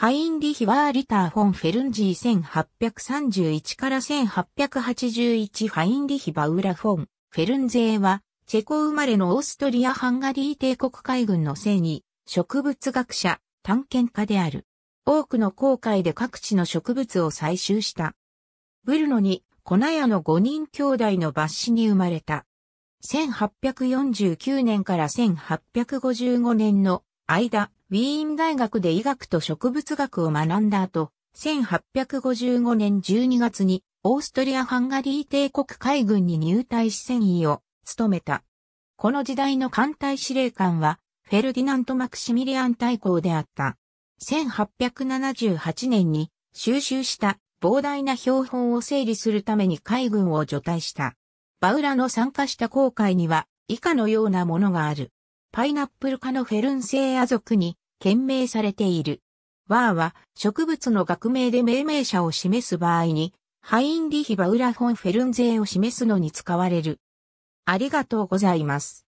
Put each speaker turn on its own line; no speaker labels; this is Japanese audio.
ハインリヒ・ワーリター・フォン・フェルンジー1831から1881ハインリヒ・バウラ・フォン・フェルンゼーは、チェコ生まれのオーストリア・ハンガリー帝国海軍の生に、植物学者、探検家である。多くの航海で各地の植物を採集した。ブルノに、粉屋の5人兄弟の抜子に生まれた。1849年から1855年の間、ウィーン大学で医学と植物学を学んだ後、1855年12月にオーストリア・ハンガリー帝国海軍に入隊し戦意を務めた。この時代の艦隊司令官は、フェルディナント・マクシミリアン大公であった。1878年に収集した膨大な標本を整理するために海軍を除隊した。バウラの参加した航海には以下のようなものがある。パイナップル科のフェルンセイア族に懸命されている。ワーは植物の学名で命名者を示す場合に、ハインリヒバウラフォンフェルンゼーを示すのに使われる。ありがとうございます。